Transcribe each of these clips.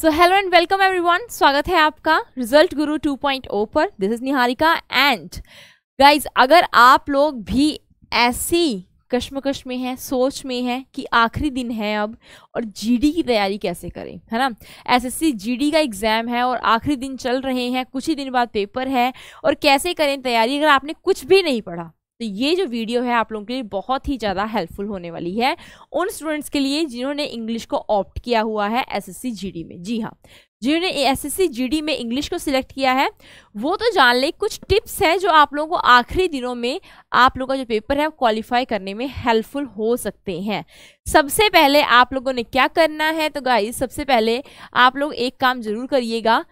so hello and welcome everyone स्वागत है आपका रिजल्ट गुरु 2.0 पर this is Niharika and guys अगर आप लोग भी ऐसी कश्मकश में है सोच में है कि आखिरी दिन है अब और जीडी की तैयारी कैसे करें है ना एसएससी जीडी का एग्ज़ाम है और आखिरी दिन चल रहे हैं कुछ ही दिन बाद पेपर है और कैसे करें तैयारी अगर आपने कुछ भी नहीं पढ़ा तो ये जो वीडियो है आप लोगों के लिए बहुत ही ज़्यादा हेल्पफुल होने वाली है उन स्टूडेंट्स के लिए जिन्होंने इंग्लिश को ऑप्ट किया हुआ है एस एस में जी हाँ जिन्होंने एस एस में इंग्लिश को सिलेक्ट किया है वो तो जान ले कुछ टिप्स है जो आप लोगों को आखिरी दिनों में आप लोगों का जो पेपर है क्वालिफाई करने में हेल्पफुल हो सकते हैं सबसे पहले आप लोगों ने क्या करना है तो गाइज सबसे पहले आप लोग एक काम जरूर करिएगा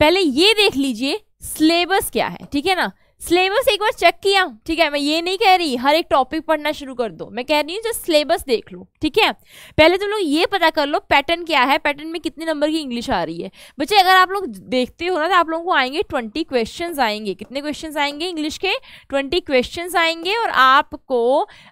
पहले ये देख लीजिए सिलेबस क्या है ठीक है ना सिलेबस एक बार चेक किया ठीक है मैं ये नहीं कह रही हर एक टॉपिक पढ़ना शुरू कर दो मैं कह रही हूँ जो सिलेबस देख लो ठीक है पहले तुम लोग ये पता कर लो पैटर्न क्या है पैटर्न में कितने नंबर की इंग्लिश आ रही है बच्चे अगर आप लोग देखते हो ना तो आप लोगों को आएंगे ट्वेंटी क्वेश्चन आएंगे कितने क्वेश्चन आएंगे इंग्लिश के ट्वेंटी क्वेश्चन आएंगे और आपको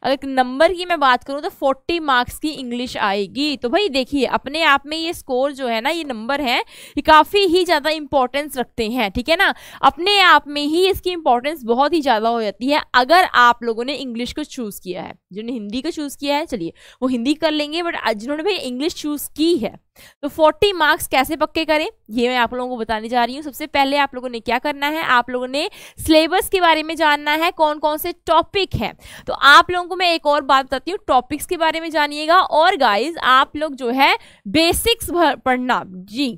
अगर नंबर की मैं बात करूँ तो फोर्टी मार्क्स की इंग्लिश आएगी तो भाई देखिए अपने आप में ये स्कोर जो है ना ये नंबर है ये काफ़ी ही ज़्यादा इंपॉर्टेंस रखते हैं ठीक है ना अपने आप में ही इसकी इंपॉर्टेंस इंपॉर्टेंस बहुत ही ज़्यादा हो जाती है अगर आप लोगों ने इंग्लिश को चूज़ किया है जिन्होंने हिंदी को चूज़ किया है चलिए वो हिंदी कर लेंगे बट जिन्होंने भाई इंग्लिश चूज़ की है तो 40 मार्क्स कैसे पक्के करें ये मैं आप लोगों को बताने जा रही हूँ सबसे पहले आप लोगों ने क्या करना है आप लोगों ने सिलेबस के बारे में जानना है कौन कौन से टॉपिक हैं तो आप लोगों को मैं एक और बात बताती हूँ टॉपिक्स के बारे में जानिएगा और गाइज आप लोग जो है बेसिक्स पढ़ना जी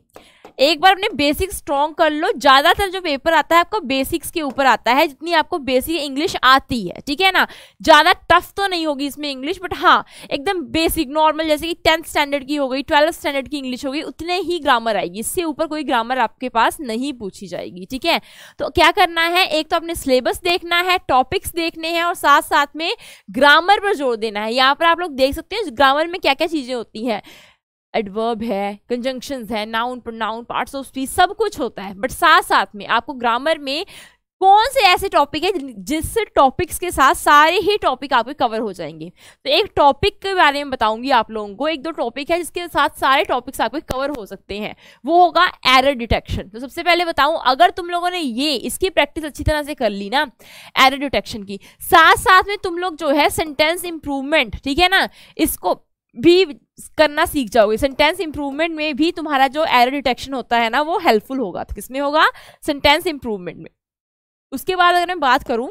एक बार अपने बेसिक स्ट्रॉन्ग कर लो ज़्यादातर जो पेपर आता है आपको बेसिक्स के ऊपर आता है जितनी आपको बेसिक इंग्लिश आती है ठीक है ना ज़्यादा टफ तो नहीं होगी इसमें इंग्लिश बट हाँ एकदम बेसिक नॉर्मल जैसे कि टेंथ स्टैंडर्ड की हो गई ट्वेल्थ स्टैंडर्ड की इंग्लिश हो गई उतने ही ग्रामर आएगी इससे ऊपर कोई ग्रामर आपके पास नहीं पूछी जाएगी ठीक है तो क्या करना है एक तो अपने सिलेबस देखना है टॉपिक्स देखने हैं और साथ साथ में ग्रामर पर जोर देना है यहाँ पर आप लोग देख सकते हैं ग्रामर में क्या क्या चीज़ें होती हैं एडवर्ब है कंजंक्शंस है noun pronoun parts of speech सब कुछ होता है बट साथ साथ में आपको ग्रामर में कौन से ऐसे टॉपिक है जिस टॉपिक्स के साथ सारे ही टॉपिक आपके कवर हो जाएंगे तो एक टॉपिक के बारे में बताऊंगी आप लोगों को एक दो टॉपिक है जिसके साथ सारे टॉपिक्स आपके कवर हो सकते हैं वो होगा एरर डिटेक्शन तो सबसे पहले बताऊं अगर तुम लोगों ने ये इसकी प्रैक्टिस अच्छी तरह से कर ली ना एरर डिटेक्शन की साथ साथ में तुम लोग जो है सेंटेंस इंप्रूवमेंट ठीक है ना इसको भी करना सीख जाओगे सेंटेंस इंप्रूवमेंट में भी तुम्हारा जो एरर डिटेक्शन होता है ना वो हेल्पफुल होगा तो किसमें होगा सेंटेंस इंप्रूवमेंट में उसके बाद अगर मैं बात करूँ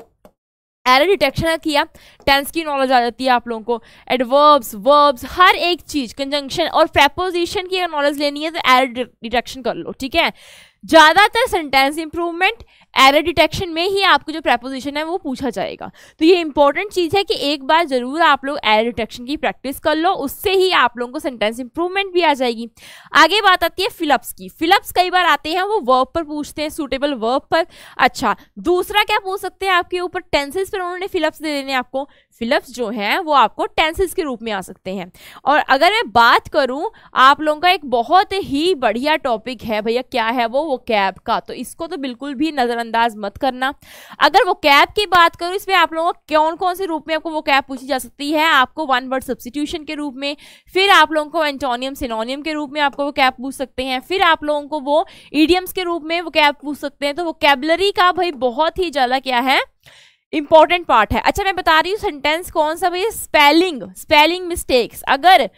एरर डिटेक्शन किया टेंस की नॉलेज आ जाती है आप लोगों को एडवर्ब्स वर्ब्स हर एक चीज़ कंजंक्शन और प्रेपोजिशन की अगर नॉलेज लेनी है तो एरर डिटेक्शन कर लो ठीक है ज़्यादातर सेंटेंस इंप्रूवमेंट एरर डिटेक्शन में ही आपको जो प्रेपोजिशन है वो पूछा जाएगा तो ये इंपॉर्टेंट चीज़ है कि एक बार ज़रूर आप लोग एरर डिटेक्शन की प्रैक्टिस कर लो उससे ही आप लोगों को सेंटेंस इंप्रूवमेंट भी आ जाएगी आगे बात आती है फिलअप्स की फिलअप्स कई बार आते हैं वो वर्ब पर पूछते हैं सूटेबल वर्ब पर अच्छा दूसरा क्या पूछ सकते हैं आपके ऊपर टेंसेस पर उन्होंने फिलअप्स दे देने आपको फिलअप्स जो हैं वो आपको टेंसेस के रूप में आ सकते हैं और अगर मैं बात करूँ आप लोगों का एक बहुत ही बढ़िया टॉपिक है भैया क्या है वो वो कैब का तो इसको तो बिल्कुल भी नज़रअंदाज मत करना अगर वो कैब की बात करूँ इसमें आप लोगों को कौन कौन से रूप में आपको वो कैब पूछी जा सकती है आपको वन वर्ड सब्सिट्यूशन के रूप में फिर आप लोगों को एंटोनियम सिनोनियम के रूप में आपको वो कैब पूछ सकते हैं फिर आप लोगों को वो ईडियम्स के रूप में वो कैब पूछ सकते हैं तो वो कैबलरी का भाई बहुत ही ज़्यादा क्या है इंपॉर्टेंट पार्ट है अच्छा मैं बता रही हूँ सेंटेंस कौन सा भाई स्पेलिंग स्पेलिंग मिस्टेक्स अगर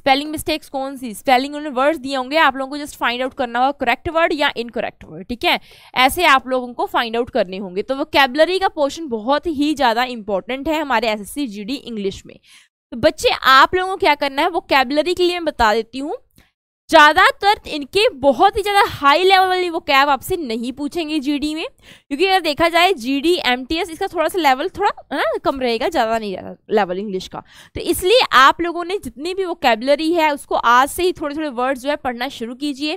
स्पेलिंग मिस्टेक्स कौन सी स्पेलिंग उन्होंने वर्ड्स दिए होंगे आप लोगों को जस्ट फाइंड आउट करना होगा करेक्ट वर्ड या इनकरेक्ट वर्ड ठीक है ऐसे आप लोगों को फाइंड आउट करने होंगे तो वो कैबलरी का पोर्शन बहुत ही ज़्यादा इंपॉर्टेंट है हमारे एस एस इंग्लिश में तो बच्चे आप लोगों को क्या करना है वो कैबलरी के लिए मैं बता देती हूँ ज़्यादातर इनके बहुत ही ज़्यादा हाई लेवल वाली वो कैब आपसे नहीं पूछेंगे जीडी में क्योंकि अगर देखा जाए जीडी एमटीएस इसका थोड़ा सा लेवल थोड़ा ना हाँ, कम रहेगा ज़्यादा नहीं रहेगा लेवल इंग्लिश का तो इसलिए आप लोगों ने जितनी भी वो कैबलरी है उसको आज से ही थोड़े थोड़े वर्ड्स जो है पढ़ना शुरू कीजिए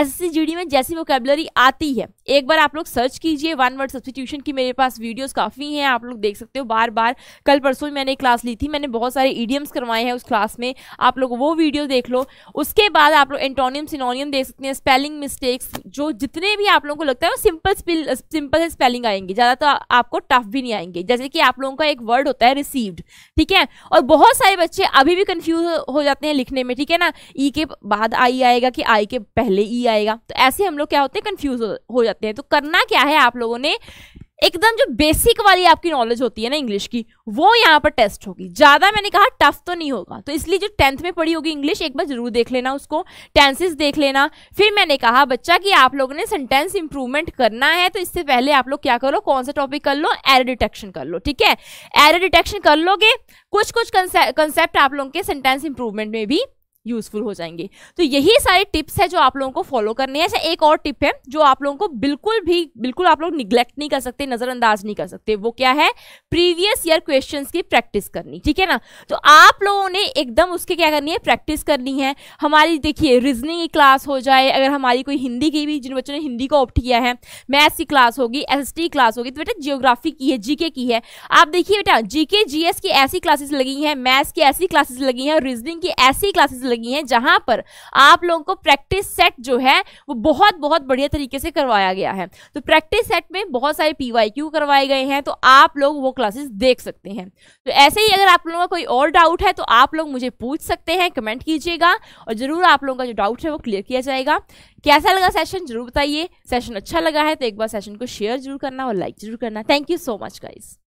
एस एस में जैसी कैबलरी आती है एक बार आप लोग सर्च कीजिए वन वर्ड सब्सटीट्यूशन की मेरे पास वीडियोज़ काफ़ी हैं आप लोग देख सकते हो बार बार कल परसों मैंने क्लास ली थी मैंने बहुत सारे ईडियम्स करवाए हैं उस क्लास में आप लोग वो वीडियो देख लो उसके बाद आप आप लोग एंटोनियम सिनोनियम देख सकते हैं स्पेलिंग मिस्टेक्स जो जितने भी आप लोगों को लगता है वो सिंपल सिंपल स्पेलिंग आएंगे ज़्यादा तो आ, आपको टफ भी नहीं आएंगे जैसे कि आप लोगों का एक वर्ड होता है रिसीव्ड ठीक है और बहुत सारे बच्चे अभी भी कन्फ्यूज हो जाते हैं लिखने में ठीक है ना ई e के बाद आई आएगा कि आई के पहले ई e आएगा तो ऐसे हम लोग क्या होते हैं कन्फ्यूज हो जाते हैं तो करना क्या है आप लोगों ने एकदम जो बेसिक वाली आपकी नॉलेज होती है ना इंग्लिश की वो यहाँ पर टेस्ट होगी ज़्यादा मैंने कहा टफ तो नहीं होगा तो इसलिए जो टेंथ में पढ़ी होगी इंग्लिश एक बार जरूर देख लेना उसको टेंसेस देख लेना फिर मैंने कहा बच्चा कि आप लोगों ने सेंटेंस इंप्रूवमेंट करना है तो इससे पहले आप लोग क्या करो कौन सा टॉपिक कर लो एर डिटेक्शन कर लो ठीक है एर डिटेक्शन कर लोगे कुछ कुछ कंसेप्ट आप लोगों के सेंटेंस इंप्रूवमेंट में भी यूजफुल हो जाएंगे तो यही सारे टिप्स है जो आप लोगों को फॉलो करने हैं अच्छा एक और टिप है जो आप लोगों को बिल्कुल भी बिल्कुल आप लोग निग्लेक्ट नहीं कर सकते नज़रअंदाज नहीं कर सकते वो क्या है प्रीवियस ईयर क्वेश्चन की प्रैक्टिस करनी ठीक है ना तो आप लोगों ने एकदम उसके क्या करनी है प्रैक्टिस करनी है हमारी देखिए रीजनिंग की क्लास हो जाए अगर हमारी कोई हिंदी की भी जिन बच्चों ने हिंदी को ऑप्ट किया है मैथ्स की क्लास होगी एस क्लास होगी तो बेटा जियोग्राफी की है जीके की है आप देखिए बेटा जीके जीएस की ऐसी क्लासेस लगी हैं मैथ्स की ऐसी क्लासेस लगी हैं और रीजनिंग की ऐसी क्लासेस लगी लगी हैं जहां पर आप लोगों को प्रैक्टिस सेट जो है वो बहुत बहुत बढ़िया तरीके से करवाया गया है तो प्रैक्टिस सेट में बहुत सारे पीवाईक्यू करवाए गए हैं तो आप लोग वो क्लासेस देख सकते हैं तो ऐसे ही अगर आप लोगों का कोई और डाउट है तो आप लोग मुझे पूछ सकते हैं कमेंट कीजिएगा और जरूर आप लोगों का जो डाउट है वो क्लियर किया जाएगा कैसा लगा सेशन जरूर बताइए सेशन अच्छा लगा है तो एक बार सेशन को शेयर जरूर करना और लाइक जरूर करना thank you so much guys